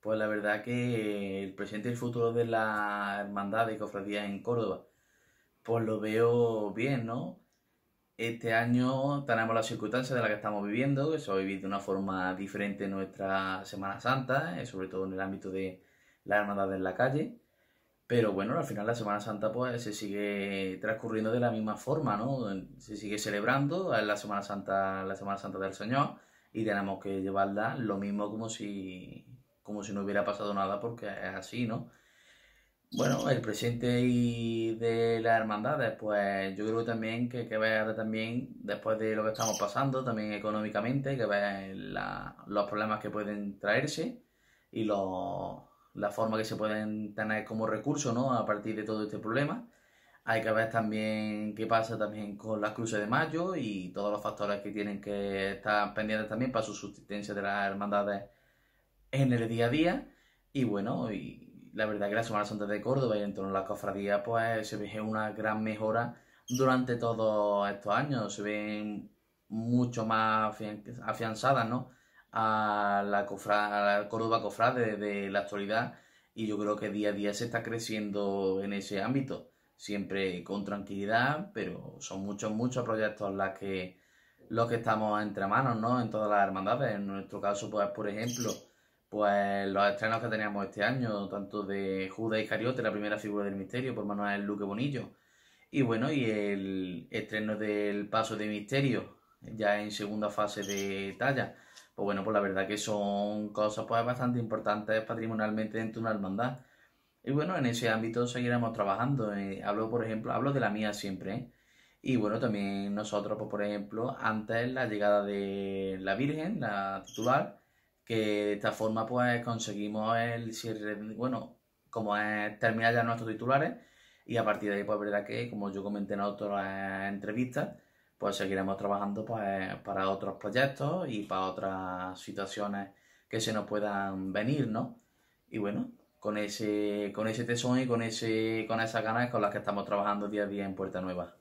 Pues la verdad que el presente y el futuro de la hermandad y Cofradía en Córdoba, pues lo veo bien, ¿no? Este año tenemos las circunstancias de las que estamos viviendo, que se ha vivido de una forma diferente nuestra Semana Santa, eh, sobre todo en el ámbito de la hermandad en la calle. Pero bueno, al final la Semana Santa pues se sigue transcurriendo de la misma forma, ¿no? Se sigue celebrando la Semana Santa, la Semana Santa del Señor y tenemos que llevarla lo mismo como si como si no hubiera pasado nada porque es así, ¿no? Bueno, el presente y de las hermandades, pues yo creo también que hay que ver también, después de lo que estamos pasando, también económicamente, que ver la, los problemas que pueden traerse y los la forma que se pueden tener como recurso ¿no? a partir de todo este problema. Hay que ver también qué pasa también con las cruces de mayo y todos los factores que tienen que estar pendientes también para su subsistencia de las hermandades en el día a día. Y bueno, y la verdad que la Semana Santa de Córdoba y en torno a la cofradía pues se ve una gran mejora durante todos estos años. Se ven mucho más afianzadas, ¿no? a la, cofra, a Córdoba Cofrade de, la actualidad y yo creo que día a día se está creciendo en ese ámbito, siempre con tranquilidad, pero son muchos, muchos proyectos las que, los que estamos entre manos, ¿no? En todas las hermandades, en nuestro caso, pues por ejemplo, pues los estrenos que teníamos este año, tanto de Judas Iscariote, la primera figura del misterio, por Manuel Luque Bonillo, y bueno, y el estreno del Paso de Misterio, ya en segunda fase de talla, pues bueno, pues la verdad que son cosas pues bastante importantes patrimonialmente dentro de una hermandad. Y bueno, en ese ámbito seguiremos trabajando. Eh, hablo, por ejemplo, hablo de la mía siempre. ¿eh? Y bueno, también nosotros, pues, por ejemplo, antes la llegada de la Virgen, la titular, que de esta forma pues conseguimos el cierre, bueno, como es terminar ya nuestros titulares. Y a partir de ahí, pues verdad que, como yo comenté en otras entrevistas, pues seguiremos trabajando pues, para otros proyectos y para otras situaciones que se nos puedan venir, ¿no? Y bueno, con ese, con ese tesón y con, ese, con esas ganas con las que estamos trabajando día a día en Puerta Nueva.